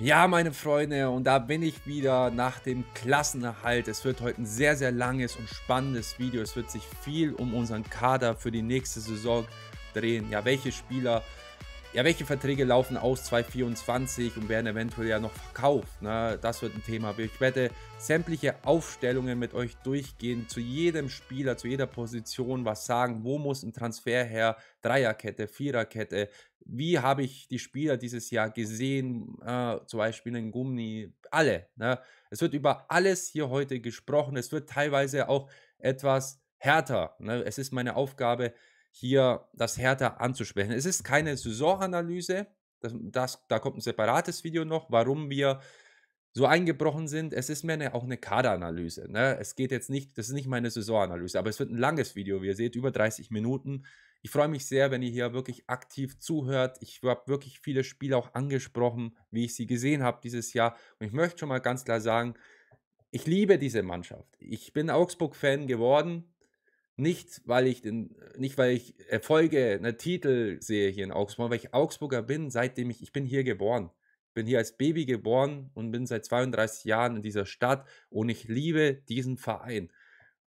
Ja, meine Freunde, und da bin ich wieder nach dem Klassenerhalt. Es wird heute ein sehr, sehr langes und spannendes Video. Es wird sich viel um unseren Kader für die nächste Saison drehen. Ja, welche Spieler ja, welche Verträge laufen aus 2024 und werden eventuell ja noch verkauft? Ne? Das wird ein Thema. Ich werde sämtliche Aufstellungen mit euch durchgehen, zu jedem Spieler, zu jeder Position was sagen. Wo muss ein Transfer her? Dreierkette, Viererkette. Wie habe ich die Spieler dieses Jahr gesehen? Äh, zum Beispiel in Gummi. Alle. Ne? Es wird über alles hier heute gesprochen. Es wird teilweise auch etwas härter. Ne? Es ist meine Aufgabe, hier das Hertha anzusprechen. Es ist keine Saisonanalyse, das, das, da kommt ein separates Video noch, warum wir so eingebrochen sind. Es ist mehr eine, auch eine Kaderanalyse. Ne? Es geht jetzt nicht, das ist nicht meine Saisonanalyse, aber es wird ein langes Video, wie ihr seht, über 30 Minuten. Ich freue mich sehr, wenn ihr hier wirklich aktiv zuhört. Ich habe wirklich viele Spiele auch angesprochen, wie ich sie gesehen habe dieses Jahr. Und ich möchte schon mal ganz klar sagen, ich liebe diese Mannschaft. Ich bin Augsburg-Fan geworden nicht, weil ich den, nicht, weil ich Erfolge, einen Titel sehe hier in Augsburg, weil ich Augsburger bin, seitdem ich, ich bin hier geboren. Ich bin hier als Baby geboren und bin seit 32 Jahren in dieser Stadt und ich liebe diesen Verein.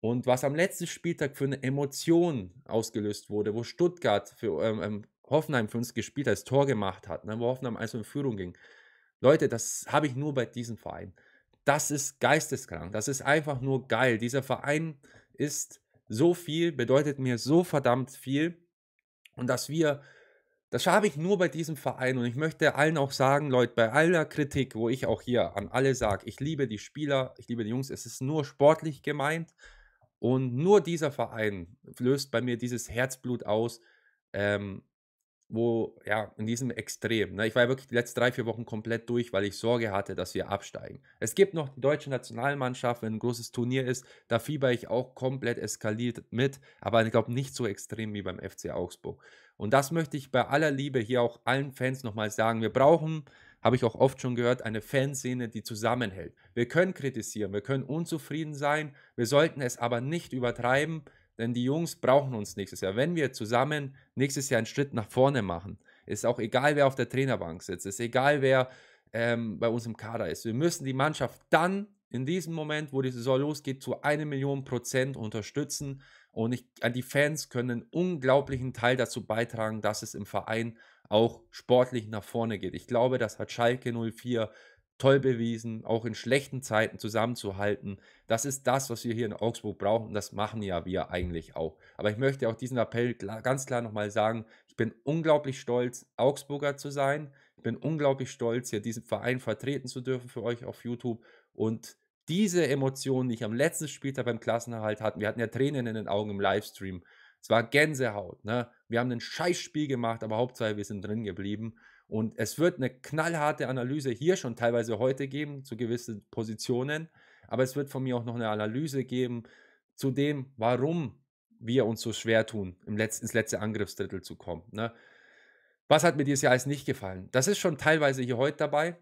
Und was am letzten Spieltag für eine Emotion ausgelöst wurde, wo Stuttgart für ähm, ähm Hoffenheim für uns gespielt hat, das Tor gemacht hat, ne, wo Hoffenheim also in Führung ging. Leute, das habe ich nur bei diesem Verein. Das ist geisteskrank. Das ist einfach nur geil. Dieser Verein ist so viel, bedeutet mir so verdammt viel. Und dass wir, das habe ich nur bei diesem Verein. Und ich möchte allen auch sagen, Leute, bei aller Kritik, wo ich auch hier an alle sage, ich liebe die Spieler, ich liebe die Jungs, es ist nur sportlich gemeint. Und nur dieser Verein löst bei mir dieses Herzblut aus, ähm, wo, ja, in diesem Extrem. Ne? Ich war ja wirklich die letzten drei, vier Wochen komplett durch, weil ich Sorge hatte, dass wir absteigen. Es gibt noch die deutsche Nationalmannschaft, wenn ein großes Turnier ist, da fieber ich auch komplett eskaliert mit, aber ich glaube nicht so extrem wie beim FC Augsburg. Und das möchte ich bei aller Liebe hier auch allen Fans nochmal sagen. Wir brauchen habe ich auch oft schon gehört, eine Fanszene, die zusammenhält. Wir können kritisieren, wir können unzufrieden sein, wir sollten es aber nicht übertreiben, denn die Jungs brauchen uns nächstes Jahr. Wenn wir zusammen nächstes Jahr einen Schritt nach vorne machen, ist auch egal, wer auf der Trainerbank sitzt, ist egal, wer ähm, bei uns im Kader ist. Wir müssen die Mannschaft dann in diesem Moment, wo die Saison losgeht, zu einer Million Prozent unterstützen. Und ich, die Fans können einen unglaublichen Teil dazu beitragen, dass es im Verein auch sportlich nach vorne geht. Ich glaube, das hat Schalke 04 toll bewiesen, auch in schlechten Zeiten zusammenzuhalten. Das ist das, was wir hier in Augsburg brauchen. Das machen ja wir eigentlich auch. Aber ich möchte auch diesen Appell ganz klar nochmal sagen. Ich bin unglaublich stolz, Augsburger zu sein. Ich bin unglaublich stolz, hier diesen Verein vertreten zu dürfen für euch auf YouTube. Und diese Emotionen, die ich am letzten Spieltag beim Klassenerhalt hatte, wir hatten ja Tränen in den Augen im Livestream. Es war Gänsehaut. Ne? Wir haben ein Scheißspiel gemacht, aber Hauptsache wir sind drin geblieben. Und es wird eine knallharte Analyse hier schon teilweise heute geben zu gewissen Positionen, aber es wird von mir auch noch eine Analyse geben zu dem, warum wir uns so schwer tun, im Letz ins letzte Angriffsdrittel zu kommen. Ne? Was hat mir dieses Jahr alles nicht gefallen? Das ist schon teilweise hier heute dabei,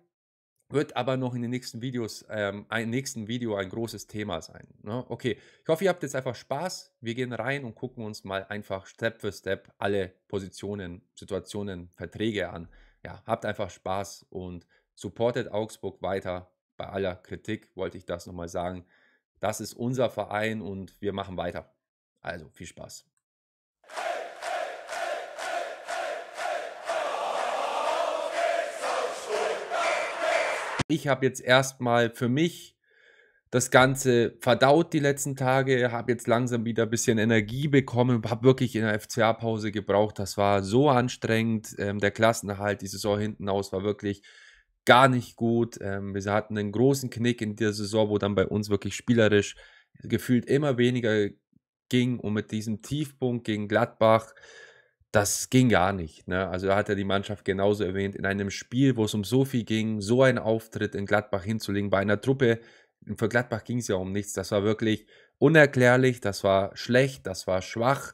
wird aber noch in den nächsten Videos, ähm, im nächsten Video ein großes Thema sein. Ne? Okay, ich hoffe, ihr habt jetzt einfach Spaß. Wir gehen rein und gucken uns mal einfach Step für Step alle Positionen, Situationen, Verträge an ja, habt einfach Spaß und supportet Augsburg weiter. Bei aller Kritik wollte ich das nochmal sagen. Das ist unser Verein und wir machen weiter. Also viel Spaß. Ich habe jetzt erstmal für mich das Ganze verdaut die letzten Tage, habe jetzt langsam wieder ein bisschen Energie bekommen, habe wirklich in der FCA-Pause gebraucht. Das war so anstrengend. Ähm, der Klassenerhalt die Saison hinten aus war wirklich gar nicht gut. Ähm, wir hatten einen großen Knick in der Saison, wo dann bei uns wirklich spielerisch gefühlt immer weniger ging und mit diesem Tiefpunkt gegen Gladbach das ging gar nicht. Ne? Also da hat er die Mannschaft genauso erwähnt, in einem Spiel, wo es um so viel ging, so einen Auftritt in Gladbach hinzulegen, bei einer Truppe, für Gladbach ging es ja um nichts. Das war wirklich unerklärlich, das war schlecht, das war schwach.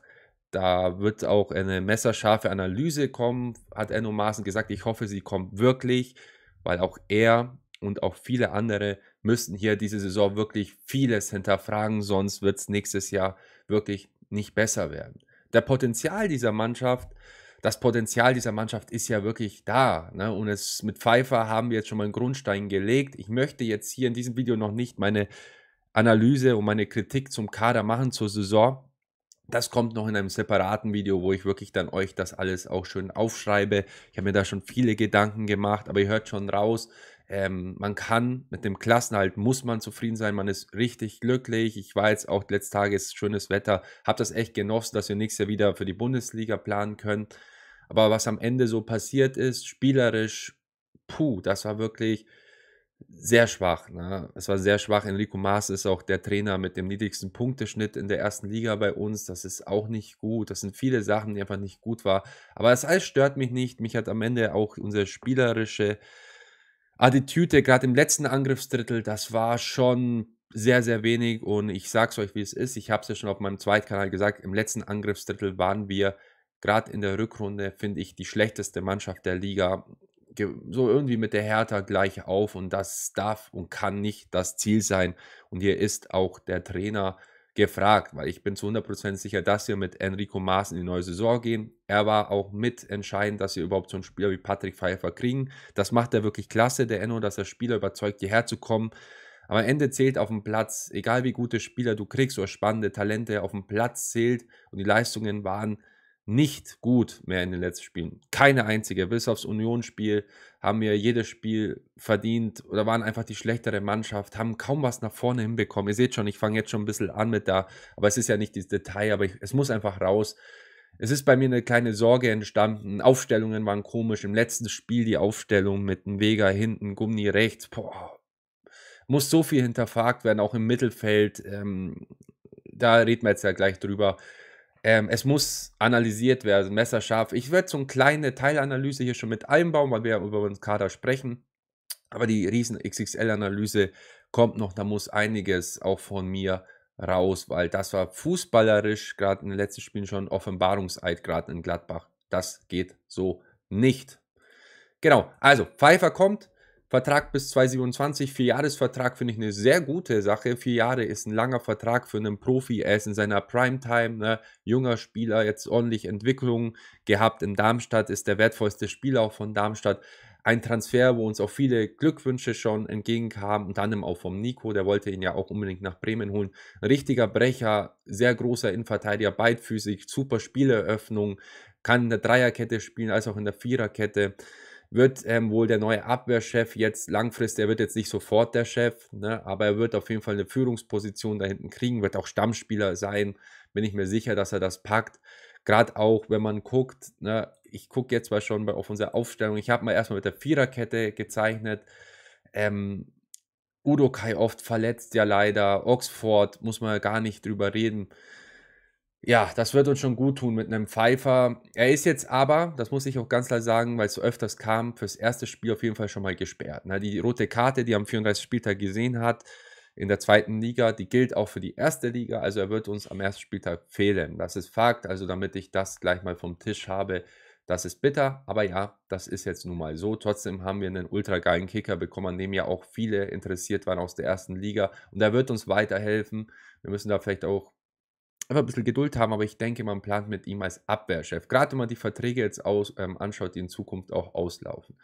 Da wird auch eine messerscharfe Analyse kommen, hat Enno Maaßen gesagt. Ich hoffe, sie kommt wirklich, weil auch er und auch viele andere müssten hier diese Saison wirklich vieles hinterfragen, sonst wird es nächstes Jahr wirklich nicht besser werden. Der Potenzial dieser Mannschaft das Potenzial dieser Mannschaft ist ja wirklich da. Ne? Und es, mit Pfeiffer haben wir jetzt schon mal einen Grundstein gelegt. Ich möchte jetzt hier in diesem Video noch nicht meine Analyse und meine Kritik zum Kader machen zur Saison. Das kommt noch in einem separaten Video, wo ich wirklich dann euch das alles auch schön aufschreibe. Ich habe mir da schon viele Gedanken gemacht, aber ihr hört schon raus, ähm, man kann mit dem Klassenhalt, muss man zufrieden sein, man ist richtig glücklich. Ich war jetzt auch letztes Tages schönes Wetter, habe das echt genossen, dass wir nächstes Jahr wieder für die Bundesliga planen können. Aber was am Ende so passiert ist, spielerisch, puh, das war wirklich sehr schwach. Ne? Es war sehr schwach. Enrico Maas ist auch der Trainer mit dem niedrigsten Punkteschnitt in der ersten Liga bei uns. Das ist auch nicht gut. Das sind viele Sachen, die einfach nicht gut waren. Aber das alles stört mich nicht. Mich hat am Ende auch unsere spielerische Attitüde, gerade im letzten Angriffsdrittel, das war schon sehr, sehr wenig. Und ich sag's euch, wie es ist. Ich habe es ja schon auf meinem Zweitkanal gesagt. Im letzten Angriffsdrittel waren wir gerade in der Rückrunde, finde ich, die schlechteste Mannschaft der Liga so irgendwie mit der Hertha gleich auf und das darf und kann nicht das Ziel sein. Und hier ist auch der Trainer gefragt, weil ich bin zu 100% sicher, dass wir mit Enrico Maas in die neue Saison gehen. Er war auch mitentscheidend, dass wir überhaupt so einen Spieler wie Patrick Pfeiffer kriegen. Das macht er wirklich klasse, der Enno, dass er Spieler überzeugt, hierher zu kommen. Am Ende zählt auf dem Platz, egal wie gute Spieler du kriegst oder spannende Talente, auf dem Platz zählt und die Leistungen waren nicht gut mehr in den letzten Spielen. Keine einzige. Bis aufs Union-Spiel haben wir jedes Spiel verdient oder waren einfach die schlechtere Mannschaft, haben kaum was nach vorne hinbekommen. Ihr seht schon, ich fange jetzt schon ein bisschen an mit da, aber es ist ja nicht das Detail, aber ich, es muss einfach raus. Es ist bei mir eine kleine Sorge entstanden. Aufstellungen waren komisch. Im letzten Spiel die Aufstellung mit dem Vega hinten, Gummi rechts. Boah, muss so viel hinterfragt werden, auch im Mittelfeld. Ähm, da reden wir jetzt ja gleich drüber. Ähm, es muss analysiert werden, messerscharf. Ich werde so eine kleine Teilanalyse hier schon mit einbauen, weil wir ja über uns Kader sprechen. Aber die riesen XXL-Analyse kommt noch. Da muss einiges auch von mir raus, weil das war fußballerisch gerade in den letzten Spielen schon Offenbarungseid gerade in Gladbach. Das geht so nicht. Genau, also Pfeiffer kommt, Vertrag bis 2027, Vierjahresvertrag finde ich eine sehr gute Sache. Vier Jahre ist ein langer Vertrag für einen Profi. Er ist in seiner Primetime, ne? junger Spieler, jetzt ordentlich Entwicklung gehabt in Darmstadt, ist der wertvollste Spieler auch von Darmstadt. Ein Transfer, wo uns auch viele Glückwünsche schon entgegenkamen, und dann auch vom Nico, der wollte ihn ja auch unbedingt nach Bremen holen. Ein richtiger Brecher, sehr großer Innenverteidiger, beidfüßig, super Spieleröffnung, kann in der Dreierkette spielen, als auch in der Viererkette wird ähm, wohl der neue Abwehrchef jetzt langfristig, er wird jetzt nicht sofort der Chef, ne, aber er wird auf jeden Fall eine Führungsposition da hinten kriegen, wird auch Stammspieler sein, bin ich mir sicher, dass er das packt. Gerade auch, wenn man guckt, ne, ich gucke jetzt mal schon bei, auf unsere Aufstellung, ich habe mal erstmal mit der Viererkette gezeichnet, ähm, Udo Kai oft verletzt ja leider, Oxford muss man gar nicht drüber reden ja, das wird uns schon gut tun mit einem Pfeifer. Er ist jetzt aber, das muss ich auch ganz klar sagen, weil es so öfters kam, fürs erste Spiel auf jeden Fall schon mal gesperrt. Na, ne? die rote Karte, die er am 34. Spieltag gesehen hat in der zweiten Liga, die gilt auch für die erste Liga. Also er wird uns am ersten Spieltag fehlen. Das ist Fakt. Also damit ich das gleich mal vom Tisch habe, das ist bitter. Aber ja, das ist jetzt nun mal so. Trotzdem haben wir einen ultra geilen Kicker bekommen, an dem ja auch viele interessiert waren aus der ersten Liga. Und er wird uns weiterhelfen. Wir müssen da vielleicht auch einfach ein bisschen Geduld haben, aber ich denke, man plant mit ihm als Abwehrchef. Gerade wenn man die Verträge jetzt aus, ähm, anschaut, die in Zukunft auch auslaufen.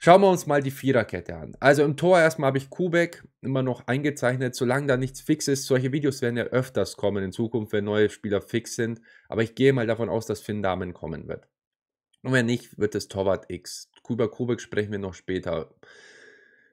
Schauen wir uns mal die Viererkette an. Also im Tor erstmal habe ich Kubek immer noch eingezeichnet, solange da nichts fix ist. Solche Videos werden ja öfters kommen in Zukunft, wenn neue Spieler fix sind. Aber ich gehe mal davon aus, dass Finn Damen kommen wird. Und wenn nicht, wird es Torwart X. Über Kubek sprechen wir noch später.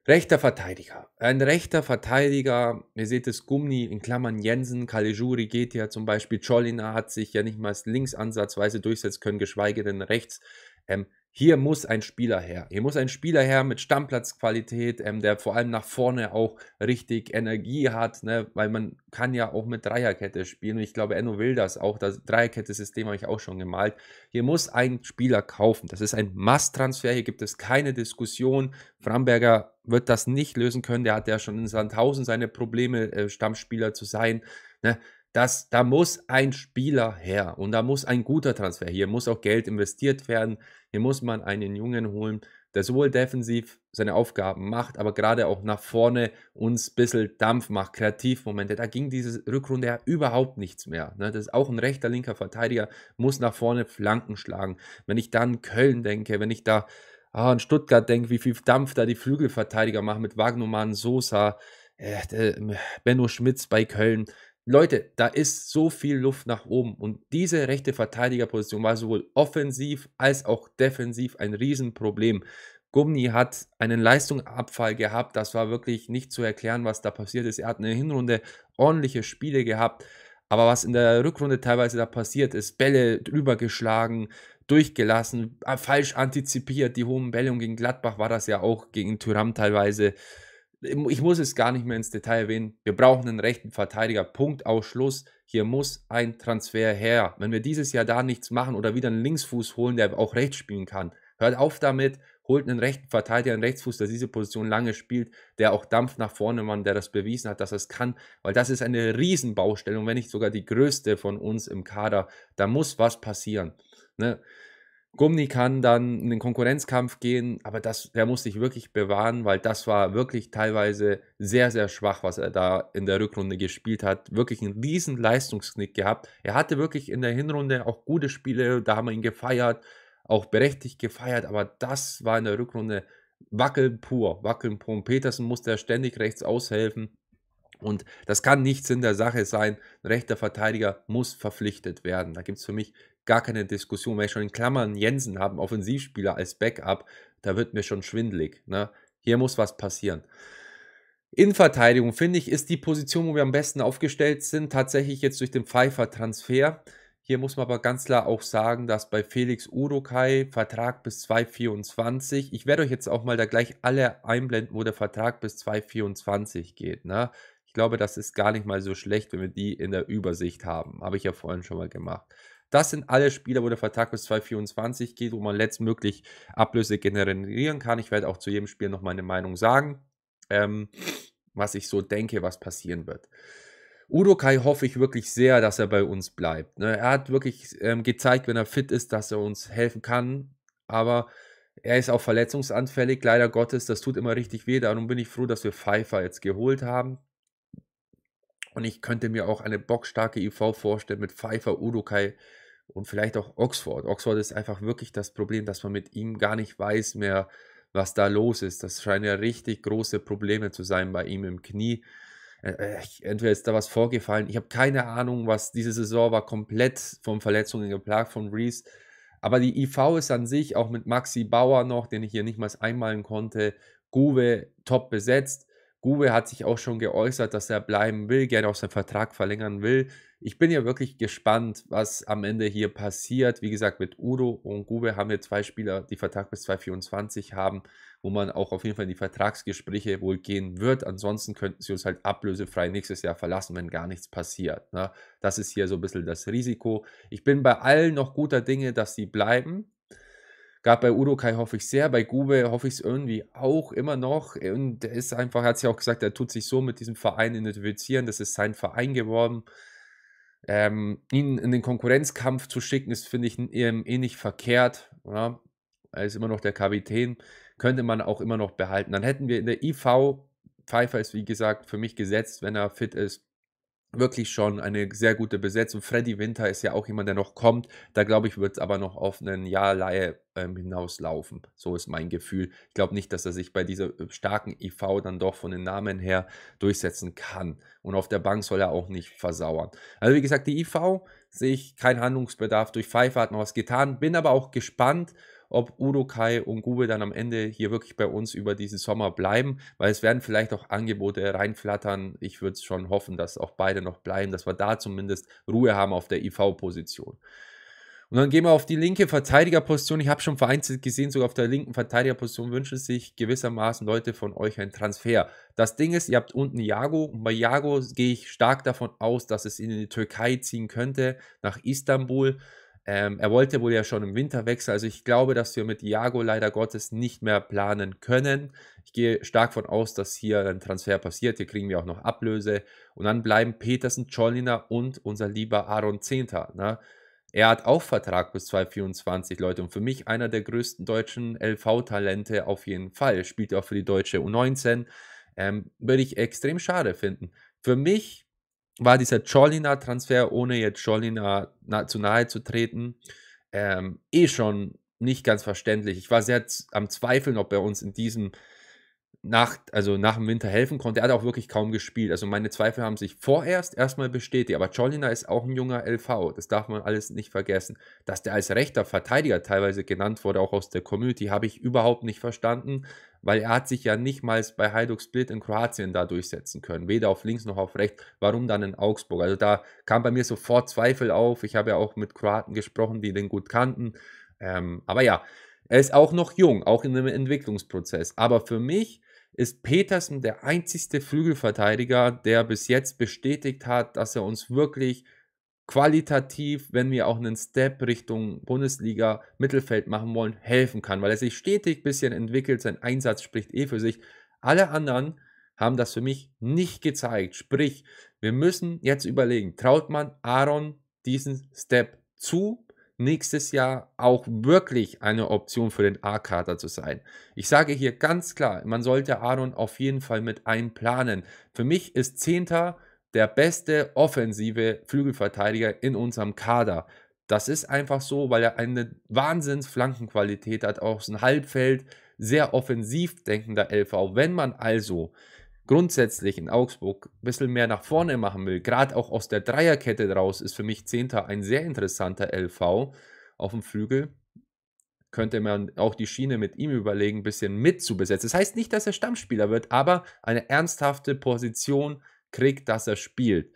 Rechter Verteidiger. Ein rechter Verteidiger, ihr seht es, Gumni in Klammern Jensen, Kalejuri geht ja zum Beispiel, Cholina hat sich ja nicht mal links ansatzweise durchsetzen können, geschweige denn rechts. Ähm, hier muss ein Spieler her. Hier muss ein Spieler her mit Stammplatzqualität, ähm, der vor allem nach vorne auch richtig Energie hat, ne? weil man kann ja auch mit Dreierkette spielen. Und ich glaube, Enno will das auch. Das Dreierkette-System habe ich auch schon gemalt. Hier muss ein Spieler kaufen. Das ist ein Masttransfer. Hier gibt es keine Diskussion. Framberger wird das nicht lösen können. Der hat ja schon in Sandhausen seine Probleme, äh, Stammspieler zu sein. Ne? Das, da muss ein Spieler her und da muss ein guter Transfer. Hier muss auch Geld investiert werden. Hier muss man einen Jungen holen, der sowohl defensiv seine Aufgaben macht, aber gerade auch nach vorne uns ein bisschen Dampf macht, Kreativmomente. Da ging diese Rückrunde ja überhaupt nichts mehr. Ne? Das ist auch ein rechter, linker Verteidiger, muss nach vorne Flanken schlagen. Wenn ich da an Köln denke, wenn ich da ah, an Stuttgart denke, wie viel Dampf da die Flügelverteidiger machen mit Wagnumann, Sosa, äh, ähm, Benno Schmitz bei Köln, Leute, da ist so viel Luft nach oben und diese rechte Verteidigerposition war sowohl offensiv als auch defensiv ein Riesenproblem. Gumni hat einen Leistungsabfall gehabt, das war wirklich nicht zu erklären, was da passiert ist. Er hat in der Hinrunde ordentliche Spiele gehabt, aber was in der Rückrunde teilweise da passiert ist, Bälle drüber geschlagen, durchgelassen, äh, falsch antizipiert, die hohen Bälle und gegen Gladbach war das ja auch, gegen Thüram teilweise ich muss es gar nicht mehr ins Detail erwähnen. Wir brauchen einen rechten Verteidiger. Punkt Ausschluss. Hier muss ein Transfer her. Wenn wir dieses Jahr da nichts machen oder wieder einen Linksfuß holen, der auch rechts spielen kann, hört auf damit, holt einen rechten Verteidiger, einen Rechtsfuß, der diese Position lange spielt, der auch Dampf nach vorne macht, der das bewiesen hat, dass er es kann, weil das ist eine Riesenbaustellung, wenn nicht sogar die größte von uns im Kader. Da muss was passieren. Ne? Gummi kann dann in den Konkurrenzkampf gehen, aber das, der muss sich wirklich bewahren, weil das war wirklich teilweise sehr, sehr schwach, was er da in der Rückrunde gespielt hat. Wirklich einen riesen Leistungsknick gehabt. Er hatte wirklich in der Hinrunde auch gute Spiele, da haben wir ihn gefeiert, auch berechtigt gefeiert, aber das war in der Rückrunde wackeln pur, wackeln pur. Und Petersen musste er ständig rechts aushelfen. Und das kann nichts in der Sache sein. Ein rechter Verteidiger muss verpflichtet werden. Da gibt es für mich gar keine Diskussion, Wenn ich schon in Klammern Jensen haben, Offensivspieler als Backup, da wird mir schon schwindlig. Ne? Hier muss was passieren. Innenverteidigung, finde ich, ist die Position, wo wir am besten aufgestellt sind, tatsächlich jetzt durch den Pfeiffer-Transfer. Hier muss man aber ganz klar auch sagen, dass bei Felix Urukai Vertrag bis 2024, ich werde euch jetzt auch mal da gleich alle einblenden, wo der Vertrag bis 2024 geht. Ne? Ich glaube, das ist gar nicht mal so schlecht, wenn wir die in der Übersicht haben. Habe ich ja vorhin schon mal gemacht. Das sind alle Spieler, wo der Vertrag bis 2024 geht, wo man letztmöglich Ablöse generieren kann. Ich werde auch zu jedem Spiel noch meine Meinung sagen, ähm, was ich so denke, was passieren wird. Udo Kai hoffe ich wirklich sehr, dass er bei uns bleibt. Ne? Er hat wirklich ähm, gezeigt, wenn er fit ist, dass er uns helfen kann. Aber er ist auch verletzungsanfällig, leider Gottes. Das tut immer richtig weh. Darum bin ich froh, dass wir Pfeiffer jetzt geholt haben. Und ich könnte mir auch eine bockstarke IV vorstellen mit Pfeiffer, Udokai und vielleicht auch Oxford. Oxford ist einfach wirklich das Problem, dass man mit ihm gar nicht weiß mehr, was da los ist. Das scheinen ja richtig große Probleme zu sein bei ihm im Knie. Äh, äh, entweder ist da was vorgefallen. Ich habe keine Ahnung, was diese Saison war komplett von Verletzungen geplagt von Reese. Aber die IV ist an sich, auch mit Maxi Bauer noch, den ich hier nicht mal einmalen konnte, Guve top besetzt. Grube hat sich auch schon geäußert, dass er bleiben will, gerne auch seinen Vertrag verlängern will. Ich bin ja wirklich gespannt, was am Ende hier passiert. Wie gesagt, mit Udo und Grube haben wir zwei Spieler, die Vertrag bis 2024 haben, wo man auch auf jeden Fall in die Vertragsgespräche wohl gehen wird. Ansonsten könnten sie uns halt ablösefrei nächstes Jahr verlassen, wenn gar nichts passiert. Ne? Das ist hier so ein bisschen das Risiko. Ich bin bei allen noch guter Dinge, dass sie bleiben. Gerade bei Urukai hoffe ich sehr, bei Gube hoffe ich es irgendwie auch immer noch. Und er ist einfach, hat sich auch gesagt, er tut sich so mit diesem Verein identifizieren, das ist sein Verein geworden. Ähm, ihn in den Konkurrenzkampf zu schicken, ist, finde ich, eh, eh nicht verkehrt. Oder? Er ist immer noch der Kapitän, könnte man auch immer noch behalten. Dann hätten wir in der IV, Pfeiffer ist wie gesagt für mich gesetzt, wenn er fit ist, wirklich schon eine sehr gute Besetzung. Freddy Winter ist ja auch jemand, der noch kommt. Da glaube ich, wird es aber noch auf einen Jahr Laie ähm, hinauslaufen. So ist mein Gefühl. Ich glaube nicht, dass er sich bei dieser äh, starken IV dann doch von den Namen her durchsetzen kann. Und auf der Bank soll er auch nicht versauern. Also wie gesagt, die IV sehe ich keinen Handlungsbedarf. Durch Pfeiffer hat man was getan. Bin aber auch gespannt, ob Udo Kai und Gube dann am Ende hier wirklich bei uns über diesen Sommer bleiben, weil es werden vielleicht auch Angebote reinflattern. Ich würde schon hoffen, dass auch beide noch bleiben, dass wir da zumindest Ruhe haben auf der IV-Position. Und dann gehen wir auf die linke Verteidigerposition. Ich habe schon vereinzelt gesehen, sogar auf der linken Verteidigerposition wünschen sich gewissermaßen Leute von euch einen Transfer. Das Ding ist, ihr habt unten Jago und bei Jago gehe ich stark davon aus, dass es in die Türkei ziehen könnte, nach Istanbul. Ähm, er wollte wohl ja schon im Winter wechseln. Also ich glaube, dass wir mit Iago leider Gottes nicht mehr planen können. Ich gehe stark von aus, dass hier ein Transfer passiert. Hier kriegen wir auch noch Ablöse. Und dann bleiben Petersen, Cholina und unser lieber Aaron Zehnter. Ne? Er hat auch Vertrag bis 2024, Leute. Und für mich einer der größten deutschen LV-Talente auf jeden Fall. Spielt auch für die deutsche U19. Ähm, würde ich extrem schade finden. Für mich war dieser Cholina-Transfer, ohne jetzt Cholina na, zu nahe zu treten, ähm, eh schon nicht ganz verständlich. Ich war sehr am Zweifeln, ob er uns in diesem nach, also nach dem Winter helfen konnte. Er hat auch wirklich kaum gespielt. Also meine Zweifel haben sich vorerst erstmal bestätigt. Aber Czolina ist auch ein junger LV. Das darf man alles nicht vergessen. Dass der als rechter Verteidiger teilweise genannt wurde, auch aus der Community, habe ich überhaupt nicht verstanden, weil er hat sich ja nicht mal bei Hajduk Split in Kroatien da durchsetzen können. Weder auf links noch auf rechts. Warum dann in Augsburg? Also da kam bei mir sofort Zweifel auf. Ich habe ja auch mit Kroaten gesprochen, die den gut kannten. Ähm, aber ja, er ist auch noch jung, auch in einem Entwicklungsprozess. Aber für mich ist Petersen der einzigste Flügelverteidiger, der bis jetzt bestätigt hat, dass er uns wirklich qualitativ, wenn wir auch einen Step Richtung Bundesliga Mittelfeld machen wollen, helfen kann, weil er sich stetig ein bisschen entwickelt, sein Einsatz spricht eh für sich. Alle anderen haben das für mich nicht gezeigt. Sprich, wir müssen jetzt überlegen, traut man Aaron diesen Step zu nächstes Jahr auch wirklich eine Option für den A-Kader zu sein. Ich sage hier ganz klar, man sollte Aaron auf jeden Fall mit einplanen. Für mich ist Zehnter der beste offensive Flügelverteidiger in unserem Kader. Das ist einfach so, weil er eine Wahnsinnsflankenqualität Flankenqualität hat, aus ein Halbfeld, sehr offensiv denkender LV. Wenn man also grundsätzlich in Augsburg ein bisschen mehr nach vorne machen will, gerade auch aus der Dreierkette draus, ist für mich Zehnter ein sehr interessanter LV auf dem Flügel. Könnte man auch die Schiene mit ihm überlegen, ein bisschen mitzubesetzen. Das heißt nicht, dass er Stammspieler wird, aber eine ernsthafte Position kriegt, dass er spielt.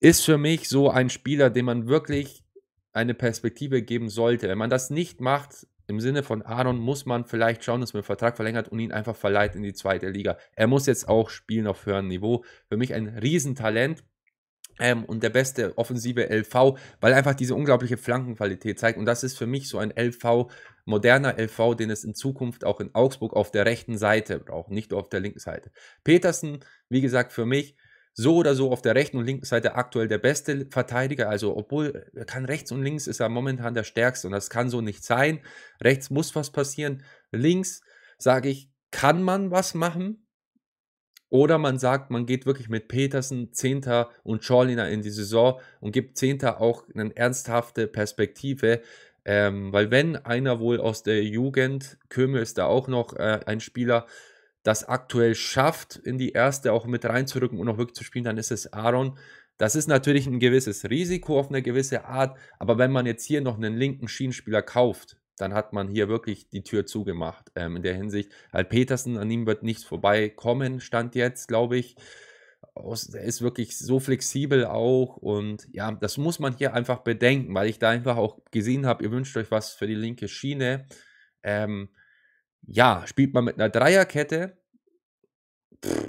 Ist für mich so ein Spieler, dem man wirklich eine Perspektive geben sollte. Wenn man das nicht macht, im Sinne von Aaron muss man vielleicht schauen, dass man den Vertrag verlängert und ihn einfach verleiht in die zweite Liga. Er muss jetzt auch spielen auf höherem Niveau. Für mich ein Riesentalent. Ähm, und der beste offensive LV, weil einfach diese unglaubliche Flankenqualität zeigt. Und das ist für mich so ein LV, moderner LV, den es in Zukunft auch in Augsburg auf der rechten Seite braucht, nicht nur auf der linken Seite. Petersen, wie gesagt, für mich so oder so auf der rechten und linken Seite aktuell der beste Verteidiger. Also obwohl er äh, kann rechts und links ist er momentan der stärkste und das kann so nicht sein. Rechts muss was passieren. Links sage ich, kann man was machen? Oder man sagt, man geht wirklich mit Petersen, Zehnter und Schorliner in die Saison und gibt Zehnter auch eine ernsthafte Perspektive. Ähm, weil wenn einer wohl aus der Jugend, Köme ist da auch noch äh, ein Spieler, das aktuell schafft, in die erste auch mit reinzurücken und auch wirklich zu spielen, dann ist es Aaron. Das ist natürlich ein gewisses Risiko auf eine gewisse Art, aber wenn man jetzt hier noch einen linken Schienenspieler kauft, dann hat man hier wirklich die Tür zugemacht. Ähm, in der Hinsicht, halt Petersen, an ihm wird nichts vorbeikommen, stand jetzt, glaube ich. er ist wirklich so flexibel auch und ja, das muss man hier einfach bedenken, weil ich da einfach auch gesehen habe, ihr wünscht euch was für die linke Schiene. Ähm, ja, spielt man mit einer Dreierkette,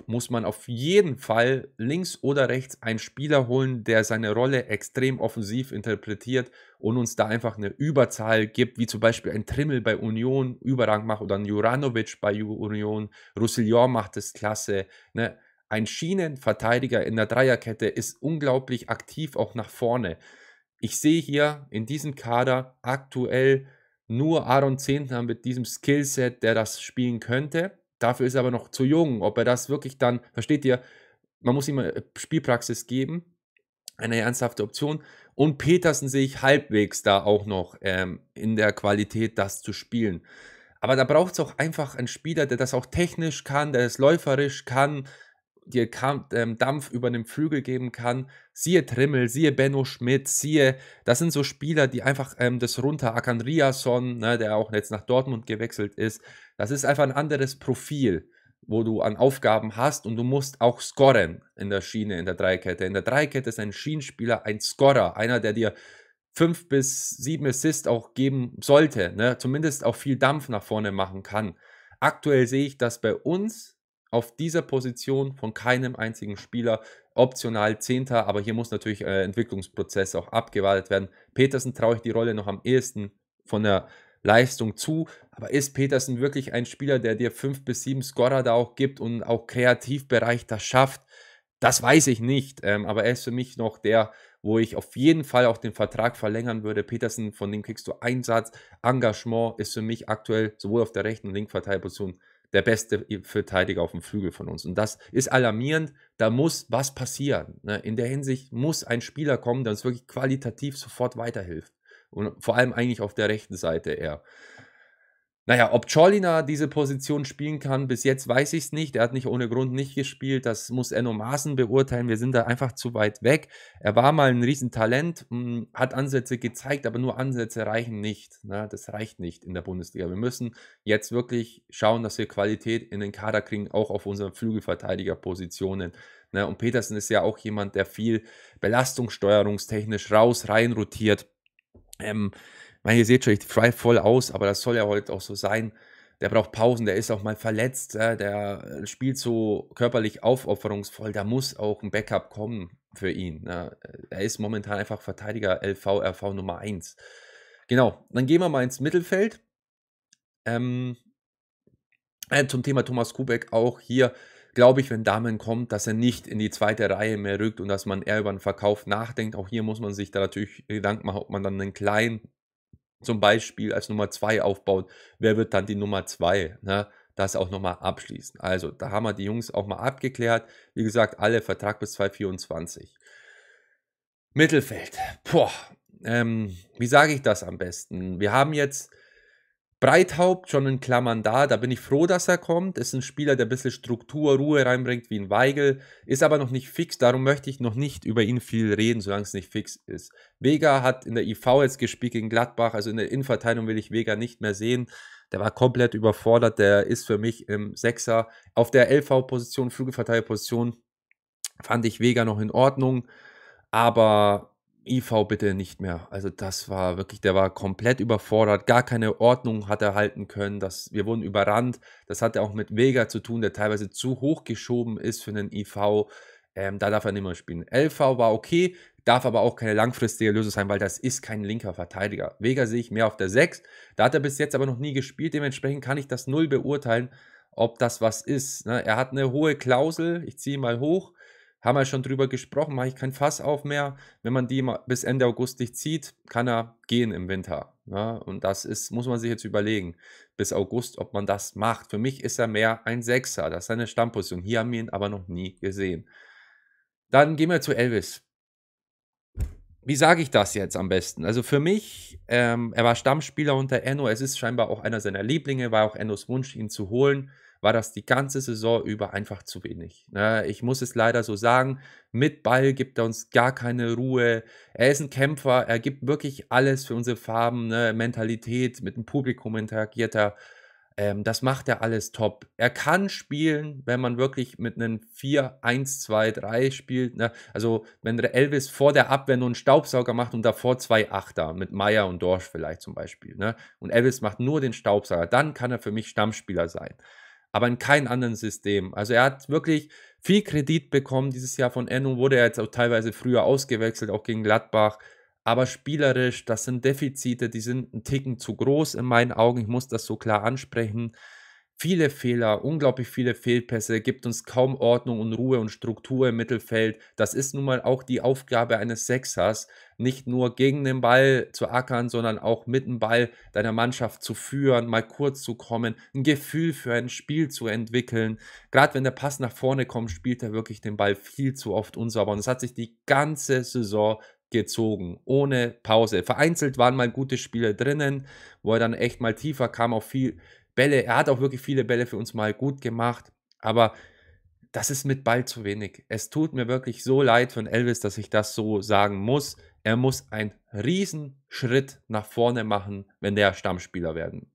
muss man auf jeden Fall links oder rechts einen Spieler holen, der seine Rolle extrem offensiv interpretiert und uns da einfach eine Überzahl gibt, wie zum Beispiel ein Trimmel bei Union Überrang macht oder ein Juranovic bei Union, Roussillon macht es klasse, ne? Ein Schienenverteidiger in der Dreierkette ist unglaublich aktiv auch nach vorne. Ich sehe hier in diesem Kader aktuell nur Aaron Zehntner mit diesem Skillset, der das spielen könnte. Dafür ist er aber noch zu jung. Ob er das wirklich dann, versteht ihr, man muss ihm äh, Spielpraxis geben, eine ernsthafte Option. Und Petersen sehe ich halbwegs da auch noch ähm, in der Qualität, das zu spielen. Aber da braucht es auch einfach einen Spieler, der das auch technisch kann, der es läuferisch kann, dir ähm, Dampf über den Flügel geben kann. Siehe Trimmel, siehe Benno Schmidt, siehe, das sind so Spieler, die einfach ähm, das Akan Riasson, ne, der auch jetzt nach Dortmund gewechselt ist. Das ist einfach ein anderes Profil, wo du an Aufgaben hast und du musst auch scoren in der Schiene, in der Dreikette. In der Dreikette ist ein Schienenspieler ein Scorer, einer, der dir fünf bis sieben Assists auch geben sollte, ne? zumindest auch viel Dampf nach vorne machen kann. Aktuell sehe ich das bei uns auf dieser Position von keinem einzigen Spieler. Optional Zehnter, aber hier muss natürlich äh, Entwicklungsprozess auch abgewartet werden. Petersen traue ich die Rolle noch am ehesten von der Leistung zu. Aber ist Petersen wirklich ein Spieler, der dir fünf bis sieben Scorer da auch gibt und auch Kreativbereich das schafft? Das weiß ich nicht. Ähm, aber er ist für mich noch der, wo ich auf jeden Fall auch den Vertrag verlängern würde. Petersen, von dem kriegst du Einsatz. Engagement ist für mich aktuell sowohl auf der rechten und linken Verteilposition der beste Verteidiger auf dem Flügel von uns. Und das ist alarmierend. Da muss was passieren. Ne? In der Hinsicht muss ein Spieler kommen, der uns wirklich qualitativ sofort weiterhilft. Und vor allem eigentlich auf der rechten Seite eher. Naja, ob Cholina diese Position spielen kann, bis jetzt weiß ich es nicht. Er hat nicht ohne Grund nicht gespielt. Das muss Enno Maaßen beurteilen. Wir sind da einfach zu weit weg. Er war mal ein Riesentalent, hm, hat Ansätze gezeigt, aber nur Ansätze reichen nicht. Na, ne? das reicht nicht in der Bundesliga. Wir müssen jetzt wirklich schauen, dass wir Qualität in den Kader kriegen, auch auf unseren Flügelverteidigerpositionen. Na, ne? und Petersen ist ja auch jemand, der viel belastungssteuerungstechnisch raus, rein rotiert. Ähm, meine, ihr seht schon, ich frei voll aus, aber das soll ja heute auch so sein. Der braucht Pausen, der ist auch mal verletzt, der spielt so körperlich aufopferungsvoll, da muss auch ein Backup kommen für ihn. Ne? Er ist momentan einfach Verteidiger LV, RV Nummer 1. Genau, dann gehen wir mal ins Mittelfeld. Ähm, äh, zum Thema Thomas Kubek auch hier glaube ich, wenn Damen kommt, dass er nicht in die zweite Reihe mehr rückt und dass man eher über den Verkauf nachdenkt. Auch hier muss man sich da natürlich Gedanken machen, ob man dann einen kleinen zum Beispiel als Nummer 2 aufbaut, wer wird dann die Nummer 2? Ne? Das auch nochmal abschließen. Also, da haben wir die Jungs auch mal abgeklärt. Wie gesagt, alle Vertrag bis 2024. Mittelfeld. Boah, ähm, wie sage ich das am besten? Wir haben jetzt Breithaupt schon in Klammern da, da bin ich froh, dass er kommt. Ist ein Spieler, der ein bisschen Struktur, Ruhe reinbringt wie ein Weigel, ist aber noch nicht fix, darum möchte ich noch nicht über ihn viel reden, solange es nicht fix ist. Vega hat in der IV jetzt gespielt gegen Gladbach, also in der Innenverteilung will ich Vega nicht mehr sehen. Der war komplett überfordert, der ist für mich im Sechser. Auf der LV-Position, Flügelverteidigerposition, fand ich Vega noch in Ordnung, aber IV bitte nicht mehr. Also das war wirklich, der war komplett überfordert, gar keine Ordnung hat er halten können. Das, wir wurden überrannt. Das hatte auch mit Vega zu tun, der teilweise zu hoch geschoben ist für einen IV. Ähm, da darf er nicht mehr spielen. LV war okay, darf aber auch keine langfristige Lösung sein, weil das ist kein linker Verteidiger. Vega sehe ich mehr auf der 6. Da hat er bis jetzt aber noch nie gespielt. Dementsprechend kann ich das null beurteilen, ob das was ist. Ne? Er hat eine hohe Klausel. Ich ziehe ihn mal hoch haben wir schon drüber gesprochen, mache ich kein Fass auf mehr. Wenn man die bis Ende August nicht zieht, kann er gehen im Winter. Ja, ne? und das ist, muss man sich jetzt überlegen, bis August, ob man das macht. Für mich ist er mehr ein Sechser, das ist seine Stammposition. Hier haben wir ihn aber noch nie gesehen. Dann gehen wir zu Elvis. Wie sage ich das jetzt am besten? Also für mich, ähm, er war Stammspieler unter Enno. Es ist scheinbar auch einer seiner Lieblinge, war auch Ennos Wunsch, ihn zu holen war das die ganze Saison über einfach zu wenig. Ne? Ich muss es leider so sagen, mit Ball gibt er uns gar keine Ruhe. Er ist ein Kämpfer, er gibt wirklich alles für unsere Farben, ne? Mentalität, mit dem Publikum interagiert er. Ähm, das macht er alles top. Er kann spielen, wenn man wirklich mit einem 4-1-2-3 spielt. Ne? Also wenn Elvis vor der Abwehr nur einen Staubsauger macht und davor zwei Achter mit Meier und Dorsch vielleicht zum Beispiel. Und Elvis macht nur den Staubsauger, dann kann er für mich Stammspieler sein aber in keinem anderen System. Also er hat wirklich viel Kredit bekommen dieses Jahr von Enno, wurde er jetzt auch teilweise früher ausgewechselt, auch gegen Gladbach. Aber spielerisch, das sind Defizite, die sind ein Ticken zu groß in meinen Augen. Ich muss das so klar ansprechen. Viele Fehler, unglaublich viele Fehlpässe, gibt uns kaum Ordnung und Ruhe und Struktur im Mittelfeld. Das ist nun mal auch die Aufgabe eines Sechsers, nicht nur gegen den Ball zu ackern, sondern auch mit dem Ball deiner Mannschaft zu führen, mal kurz zu kommen, ein Gefühl für ein Spiel zu entwickeln. Gerade wenn der Pass nach vorne kommt, spielt er wirklich den Ball viel zu oft unsauber. Und es hat sich die ganze Saison gezogen, ohne Pause. Vereinzelt waren mal gute Spiele drinnen, wo er dann echt mal tiefer kam, auch viel Bälle, er hat auch wirklich viele Bälle für uns mal gut gemacht, aber das ist mit Ball zu wenig. Es tut mir wirklich so leid von Elvis, dass ich das so sagen muss. Er muss einen riesen Schritt nach vorne machen, wenn der Stammspieler werden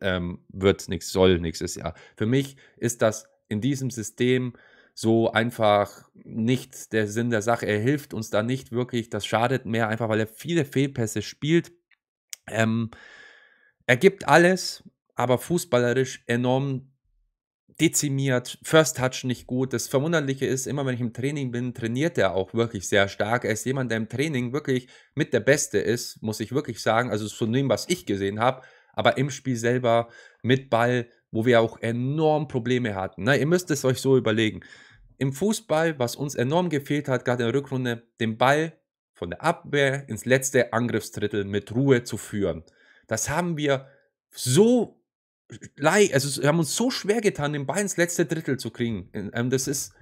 ähm, wird, nichts soll nächstes Jahr. Für mich ist das in diesem System so einfach nicht der Sinn der Sache. Er hilft uns da nicht wirklich. Das schadet mehr einfach, weil er viele Fehlpässe spielt. Ähm, er gibt alles, aber fußballerisch enorm dezimiert, First Touch nicht gut. Das Verwunderliche ist, immer wenn ich im Training bin, trainiert er auch wirklich sehr stark. Er ist jemand, der im Training wirklich mit der Beste ist, muss ich wirklich sagen. Also von dem, was ich gesehen habe, aber im Spiel selber mit Ball, wo wir auch enorm Probleme hatten. Na, ne? ihr müsst es euch so überlegen. Im Fußball, was uns enorm gefehlt hat, gerade in der Rückrunde, den Ball von der Abwehr ins letzte Angriffsdrittel mit Ruhe zu führen. Das haben wir so also wir haben uns so schwer getan, den Ball ins letzte Drittel zu kriegen. Ähm, ähm, das ist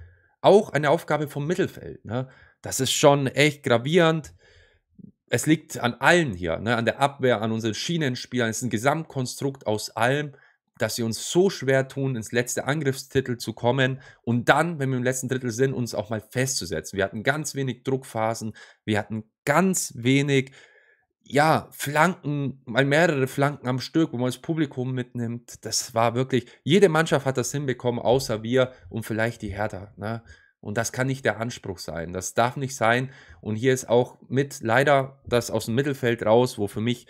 auch eine Aufgabe vom Mittelfeld. Ne? Das ist schon echt gravierend. Es liegt an allen hier, ne? an der Abwehr, an unseren Schienenspielern. Es ist ein Gesamtkonstrukt aus allem, dass sie uns so schwer tun, ins letzte Angriffstitel zu kommen und dann, wenn wir im letzten Drittel sind, uns auch mal festzusetzen. Wir hatten ganz wenig Druckphasen, wir hatten ganz wenig ja, Flanken, mal mehrere Flanken am Stück, wo man das Publikum mitnimmt. Das war wirklich, jede Mannschaft hat das hinbekommen, außer wir und vielleicht die Hertha. Ne? Und das kann nicht der Anspruch sein. Das darf nicht sein. Und hier ist auch mit leider das aus dem Mittelfeld raus, wo für mich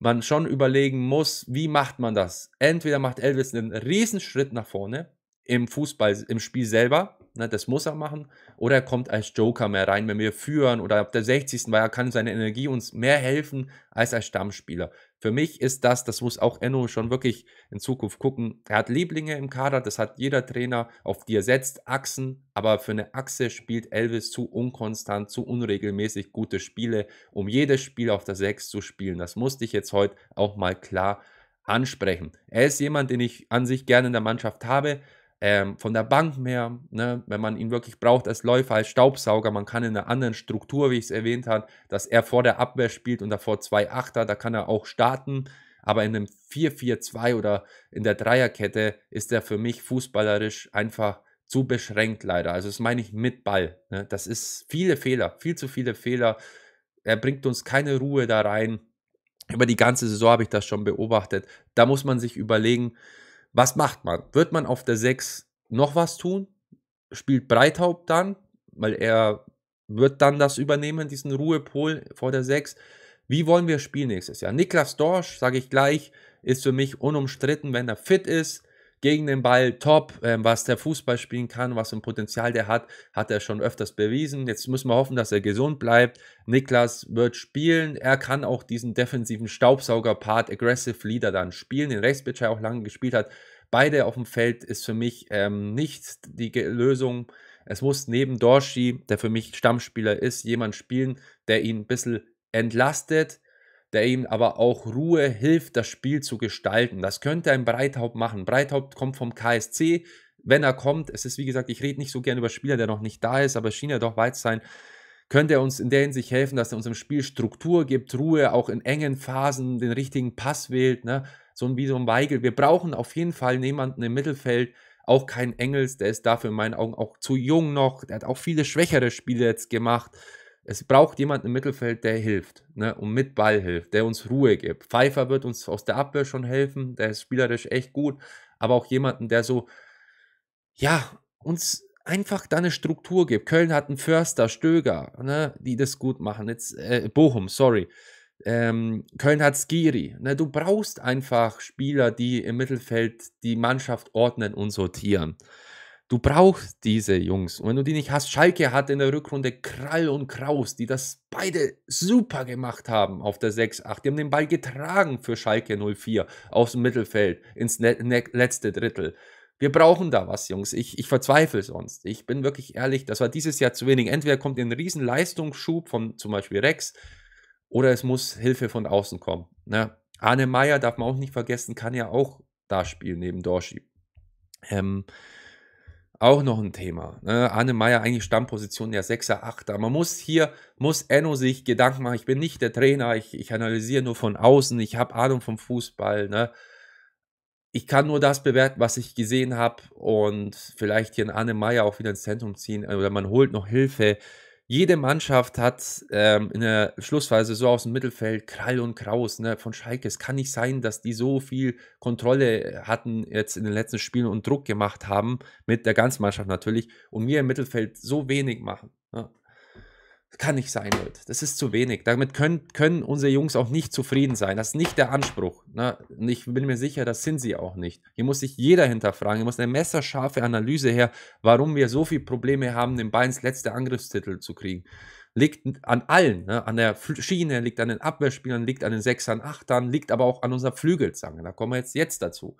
man schon überlegen muss, wie macht man das? Entweder macht Elvis einen Riesenschritt nach vorne im Fußball, im Spiel selber, Ne, das muss er machen. Oder er kommt als Joker mehr rein, wenn wir führen oder ab der 60. Weil er kann seine Energie uns mehr helfen als als Stammspieler. Für mich ist das, das muss auch Enno schon wirklich in Zukunft gucken. Er hat Lieblinge im Kader, das hat jeder Trainer, auf die er setzt, Achsen. Aber für eine Achse spielt Elvis zu unkonstant, zu unregelmäßig gute Spiele, um jedes Spiel auf der 6 zu spielen. Das musste ich jetzt heute auch mal klar ansprechen. Er ist jemand, den ich an sich gerne in der Mannschaft habe ähm, von der Bank mehr, ne, wenn man ihn wirklich braucht als Läufer, als Staubsauger. Man kann in einer anderen Struktur, wie ich es erwähnt habe, dass er vor der Abwehr spielt und davor zwei Achter, da kann er auch starten. Aber in einem 4-4-2 oder in der Dreierkette ist er für mich fußballerisch einfach zu beschränkt leider. Also das meine ich mit Ball. Ne? Das ist viele Fehler, viel zu viele Fehler. Er bringt uns keine Ruhe da rein. Über die ganze Saison habe ich das schon beobachtet. Da muss man sich überlegen, was macht man? Wird man auf der 6 noch was tun? Spielt Breithaupt dann, weil er wird dann das übernehmen, diesen Ruhepol vor der 6. Wie wollen wir spielen nächstes Jahr? Niklas Dorsch, sage ich gleich, ist für mich unumstritten, wenn er fit ist gegen den Ball top, ähm, was der Fußball spielen kann, was für ein Potenzial der hat, hat er schon öfters bewiesen. Jetzt müssen wir hoffen, dass er gesund bleibt. Niklas wird spielen. Er kann auch diesen defensiven Staubsauger-Part, Aggressive Leader dann spielen, den Rechtsbitcher auch lange gespielt hat. Beide auf dem Feld ist für mich ähm, nicht die Ge Lösung. Es muss neben Dorshi, der für mich Stammspieler ist, jemand spielen, der ihn ein bisschen entlastet, der ihm aber auch Ruhe hilft, das Spiel zu gestalten. Das könnte ein Breithaupt machen. Breithaupt kommt vom KSC, wenn er kommt. Es ist wie gesagt, ich rede nicht so gern über Spieler, der noch nicht da ist, aber es schien ja doch weit sein. Könnte er uns in der Hinsicht helfen, dass er uns im Spiel Struktur gibt, Ruhe, auch in engen Phasen den richtigen Pass wählt, ne? So wie so ein Weigel. Wir brauchen auf jeden Fall jemanden im Mittelfeld, auch kein Engels, der ist dafür in meinen Augen auch zu jung noch. Der hat auch viele schwächere Spiele jetzt gemacht. Es braucht jemanden im Mittelfeld, der hilft ne, und mit Ball hilft, der uns Ruhe gibt. Pfeiffer wird uns aus der Abwehr schon helfen, der ist spielerisch echt gut, aber auch jemanden, der so, ja, uns einfach da eine Struktur gibt. Köln hat einen Förster, Stöger, ne, die das gut machen. Jetzt äh, Bochum, sorry. Ähm, Köln hat Skiri. Ne, du brauchst einfach Spieler, die im Mittelfeld die Mannschaft ordnen und sortieren. Du brauchst diese Jungs. Und wenn du die nicht hast, Schalke hat in der Rückrunde Krall und Kraus, die das beide super gemacht haben auf der 6-8. Die haben den Ball getragen für Schalke 04 aus dem Mittelfeld ins ne-, ne-, letzte Drittel. Wir brauchen da was, Jungs. Ich, ich verzweifle sonst. Ich bin wirklich ehrlich, das war dieses Jahr zu wenig. Entweder kommt ein riesen Leistungsschub von zum Beispiel Rex oder es muss Hilfe von außen kommen. Ne? Arne Meyer, darf man auch nicht vergessen, kann ja auch da spielen neben Dorschi. Ähm, auch noch ein Thema. Ne? Arne Meyer eigentlich Stammposition der 6er, 8er. Man muss hier, muss Enno sich Gedanken machen. Ich bin nicht der Trainer, ich, ich analysiere nur von außen, ich habe Ahnung vom Fußball. Ne? Ich kann nur das bewerten, was ich gesehen habe und vielleicht hier einen Anne Meyer auch wieder ins Zentrum ziehen äh, oder man holt noch Hilfe jede Mannschaft hat ähm, in der Schlussphase so aus dem Mittelfeld Krall und Kraus ne, von Schalke. Es kann nicht sein, dass die so viel Kontrolle äh, hatten jetzt in den letzten Spielen und Druck gemacht haben, mit der ganzen Mannschaft natürlich, und wir im Mittelfeld so wenig machen. Ne? kann nicht sein, Leute. Das ist zu wenig. Damit können, können unsere Jungs auch nicht zufrieden sein. Das ist nicht der Anspruch. Ne? Und ich bin mir sicher, das sind sie auch nicht. Hier muss sich jeder hinterfragen. Hier muss eine messerscharfe Analyse her, warum wir so viele Probleme haben, den ins letzte Angriffstitel zu kriegen. Liegt an allen, ne? an der Schiene, liegt an den Abwehrspielern, liegt an den Sechsern, Achtern, liegt aber auch an unserer Flügelzange. Da kommen wir jetzt, jetzt dazu.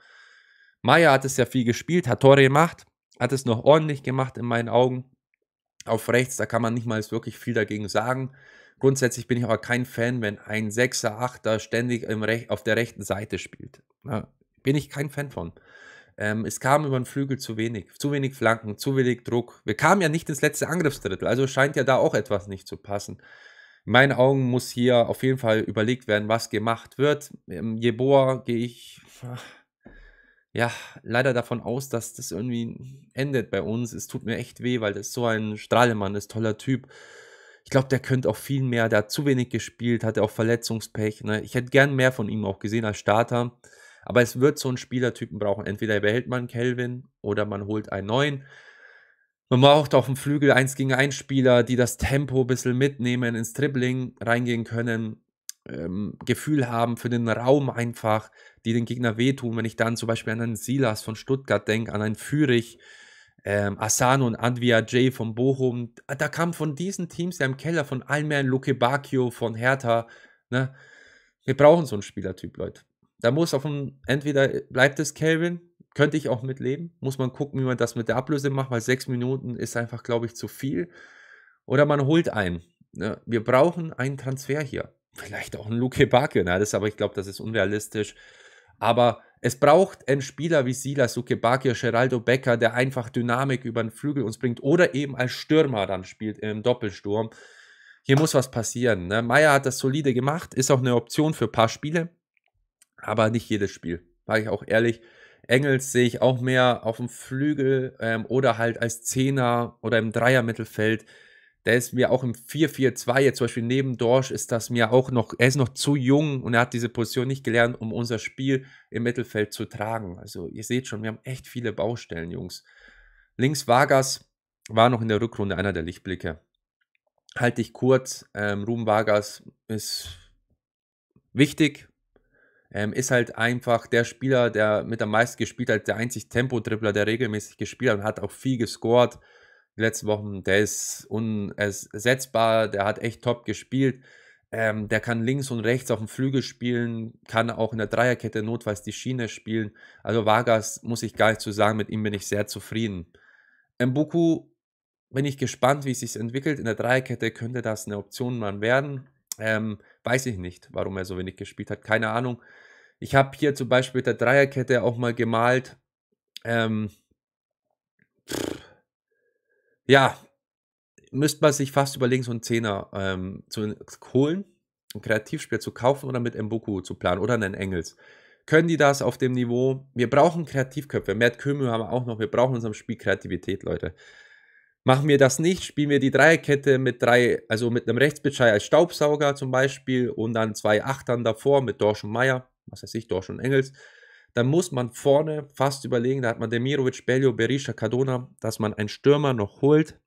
Meier hat es ja viel gespielt, hat Tore gemacht, hat es noch ordentlich gemacht in meinen Augen auf rechts, da kann man nicht mal wirklich viel dagegen sagen. Grundsätzlich bin ich aber kein Fan, wenn ein Sechser, Achter ständig auf der rechten Seite spielt. Ja, ne? bin ich kein Fan von. Ähm, es kam über den Flügel zu wenig, zu wenig Flanken, zu wenig Druck. Wir kamen ja nicht ins letzte Angriffsdrittel, also scheint ja da auch etwas nicht zu passen. In meinen Augen muss hier auf jeden Fall überlegt werden, was gemacht wird. Im ähm, Jeboa gehe ich ja, leider davon aus, dass das irgendwie endet bei uns. Es tut mir echt weh, weil das so ein Strahlemann ist, toller Typ. Ich glaube, der könnte auch viel mehr. Der hat zu wenig gespielt, hatte auch Verletzungspech. Ne? Ich hätte gern mehr von ihm auch gesehen als Starter. Aber es wird so einen Spielertypen brauchen. Entweder behält man Kelvin oder man holt einen neuen. Man braucht auf dem Flügel 1 gegen 1 Spieler, die das Tempo ein bisschen mitnehmen, ins Dribbling reingehen können ähm, Gefühl haben für den Raum einfach, die den Gegner wehtun. Wenn ich dann zum Beispiel an einen Silas von Stuttgart denke, an einen Fürich, ähm, Asano und Andvia J von Bochum, da kam von diesen Teams ja im Keller von allen Almen, Luke Bacchio, von Hertha, ne? Wir brauchen so einen Spielertyp, Leute. Da muss auf dem, entweder bleibt es Kelvin, könnte ich auch mitleben, muss man gucken, wie man das mit der Ablöse macht, weil sechs Minuten ist einfach, glaube ich, zu viel. Oder man holt einen. Ne? Wir brauchen einen Transfer hier vielleicht auch ein Luke Bacchio, na, ne? das, aber ich glaube, das ist unrealistisch. Aber es braucht einen Spieler wie Silas Luke Ukebakio, Geraldo Becker, der einfach Dynamik über den Flügel uns bringt oder eben als Stürmer dann spielt im Doppelsturm. Hier muss was passieren. Ne? Meier hat das solide gemacht, ist auch eine Option für ein paar Spiele, aber nicht jedes Spiel. War ich auch ehrlich. Engels sehe ich auch mehr auf dem Flügel ähm, oder halt als Zehner oder im Dreier-Mittelfeld der ist mir auch im 4-4-2 jetzt zum Beispiel neben Dorsch ist das mir auch noch, er ist noch zu jung und er hat diese Position nicht gelernt, um unser Spiel im Mittelfeld zu tragen. Also ihr seht schon, wir haben echt viele Baustellen, Jungs. Links Vargas war noch in der Rückrunde einer der Lichtblicke. Halte ich kurz, ähm, Ruben Vargas ist wichtig, ähm, ist halt einfach der Spieler, der mit am meisten gespielt hat, der einzig Tempo-Dribbler, der regelmäßig gespielt hat und hat auch viel gescored die letzten Wochen, der ist unersetzbar, der hat echt top gespielt. Ähm, der kann links und rechts auf dem Flügel spielen, kann auch in der Dreierkette notfalls die Schiene spielen. Also Vargas muss ich gar nicht zu so sagen, mit ihm bin ich sehr zufrieden. Mbuku bin ich gespannt, wie es sich entwickelt. In der Dreierkette könnte das eine Option mal werden. Ähm, weiß ich nicht, warum er so wenig gespielt hat. Keine Ahnung. Ich habe hier zum Beispiel mit der Dreierkette auch mal gemalt. Ähm, pff, ja, müsste man sich fast überlegen, so einen Zehner ähm, zu holen, ein Kreativspieler zu kaufen oder mit Mboku zu planen oder einen Engels. Können die das auf dem Niveau? Wir brauchen Kreativköpfe. Matt Kümmel haben wir auch noch. Wir brauchen in unserem Spiel Kreativität, Leute. Machen wir das nicht, spielen wir die Dreierkette mit drei, also mit einem Rechtsbitschei als Staubsauger zum Beispiel und dann zwei Achtern davor mit Dorsch und Meier, was weiß ich, Dorsch und Engels da muss man vorne fast überlegen, da hat man Demirovic, Bello, Berisha, Cardona, dass man einen Stürmer noch holt,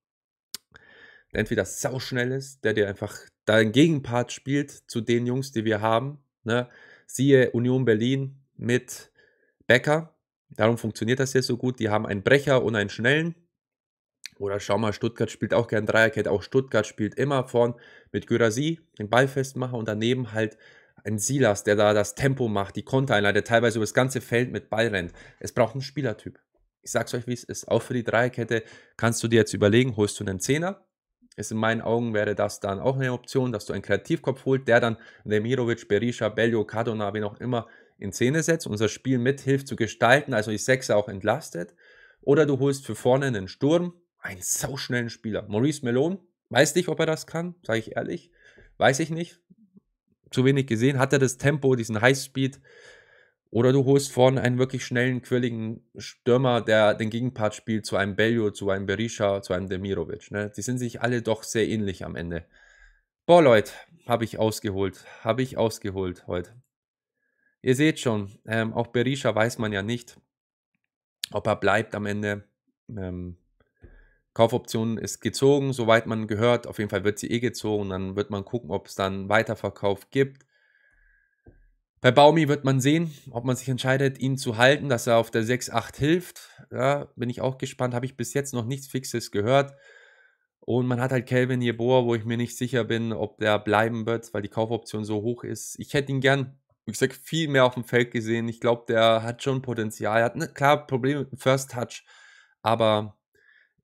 der entweder sauschnell ist, der dir einfach deinen Gegenpart spielt zu den Jungs, die wir haben. Ne? Siehe Union Berlin mit Becker. Darum funktioniert das jetzt so gut. Die haben einen Brecher und einen Schnellen. Oder schau mal, Stuttgart spielt auch gern Dreierkette. Auch Stuttgart spielt immer vorn mit Gyrasi, den Ball festmacher und daneben halt ein Silas, der da das Tempo macht, die Konter einleitet, teilweise über das ganze Feld mit Ball rennt. Es braucht einen Spielertyp. Ich sag's euch, wie es ist. Auch für die Dreierkette kannst du dir jetzt überlegen, holst du einen Zehner? Ist in meinen Augen wäre das dann auch eine Option, dass du einen Kreativkopf holst, der dann Demirovic, Berisha, Bello, Cardona, wie auch immer, in Szene setzt, unser Spiel mithilft zu gestalten, also die Sechser auch entlastet. Oder du holst für vorne einen Sturm, einen sauschnellen Spieler. Maurice Melon, weiß nicht, ob er das kann, sage ich ehrlich. Weiß ich nicht zu wenig gesehen. Hat er das Tempo, diesen Highspeed? Oder du holst vorne einen wirklich schnellen, quirligen Stürmer, der den Gegenpart spielt zu einem Beljo, zu einem Berisha, zu einem Demirovic. Ne? Die sind sich alle doch sehr ähnlich am Ende. Boah, Leute, habe ich ausgeholt. Habe ich ausgeholt heute. Ihr seht schon, ähm, auch Berisha weiß man ja nicht, ob er bleibt am Ende. Ähm, Kaufoption ist gezogen, soweit man gehört. Auf jeden Fall wird sie eh gezogen. Dann wird man gucken, ob es dann Weiterverkauf gibt. Bei Baumi wird man sehen, ob man sich entscheidet, ihn zu halten, dass er auf der 6-8 hilft. Ja, bin ich auch gespannt. Habe ich bis jetzt noch nichts Fixes gehört. Und man hat halt Kelvin Jeboa, wo ich mir nicht sicher bin, ob der bleiben wird, weil die Kaufoption so hoch ist. Ich hätte ihn gern, wie gesagt, viel mehr auf dem Feld gesehen. Ich glaube, der hat schon Potenzial. Er hat ne, klar Probleme mit dem First Touch, aber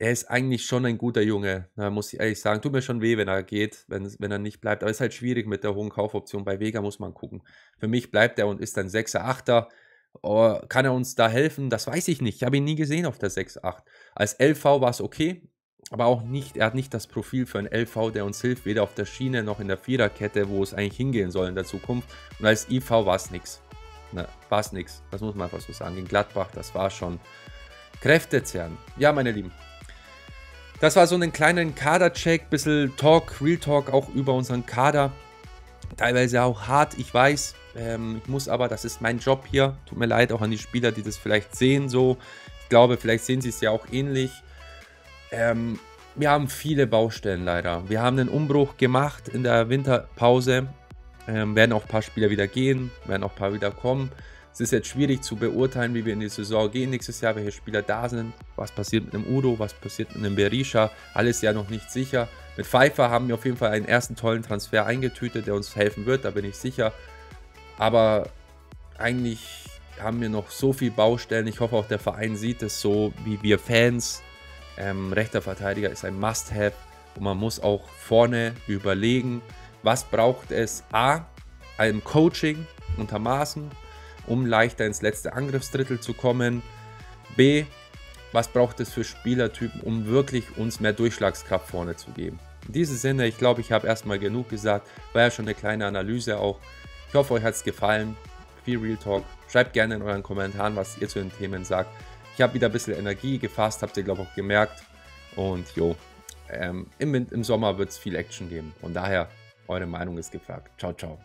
er ist eigentlich schon ein guter Junge, da muss ich ehrlich sagen. Tut mir schon weh, wenn er geht, wenn, wenn er nicht bleibt. Aber es ist halt schwierig mit der hohen Kaufoption. Bei Vega muss man gucken. Für mich bleibt er und ist ein 6er, 8er. Oh, kann er uns da helfen? Das weiß ich nicht. Ich habe ihn nie gesehen auf der 6-8. Als LV war es okay, aber auch nicht. Er hat nicht das Profil für einen LV, der uns hilft, weder auf der Schiene noch in der Viererkette, wo es eigentlich hingehen soll in der Zukunft. Und als IV war es nix. War es nichts. Das muss man einfach so sagen. Gegen Gladbach, das war schon Kräftezerren. Ja, meine Lieben, das war so ein kleiner Kader-Check, bisschen Talk, Real Talk auch über unseren Kader. Teilweise auch hart, ich weiß. Ähm, ich muss aber, das ist mein Job hier. Tut mir leid auch an die Spieler, die das vielleicht sehen so. Ich glaube, vielleicht sehen sie es ja auch ähnlich. Ähm, wir haben viele Baustellen leider. Wir haben einen Umbruch gemacht in der Winterpause. Ähm, werden auch ein paar Spieler wieder gehen, werden auch ein paar wieder kommen. Es ist jetzt schwierig zu beurteilen, wie wir in die Saison gehen nächstes Jahr, welche Spieler da sind, was passiert mit einem Udo, was passiert mit einem Berisha, alles ja noch nicht sicher. Mit Pfeiffer haben wir auf jeden Fall einen ersten tollen Transfer eingetütet, der uns helfen wird, da bin ich sicher. Aber eigentlich haben wir noch so viele Baustellen. Ich hoffe auch der Verein sieht es so, wie wir Fans. Ähm, rechter Verteidiger ist ein Must-Have und man muss auch vorne überlegen, was braucht es A, einem Coaching untermaßen, um leichter ins letzte Angriffsdrittel zu kommen? B. Was braucht es für Spielertypen, um wirklich uns mehr Durchschlagskraft vorne zu geben? In diesem Sinne, ich glaube, ich habe erstmal genug gesagt. War ja schon eine kleine Analyse auch. Ich hoffe, euch hat es gefallen. Viel Real Talk. Schreibt gerne in euren Kommentaren, was ihr zu den Themen sagt. Ich habe wieder ein bisschen Energie gefasst, habt ihr, glaube ich, auch gemerkt. Und jo, ähm, im, im Sommer wird es viel Action geben. Von daher, eure Meinung ist gefragt. Ciao, ciao.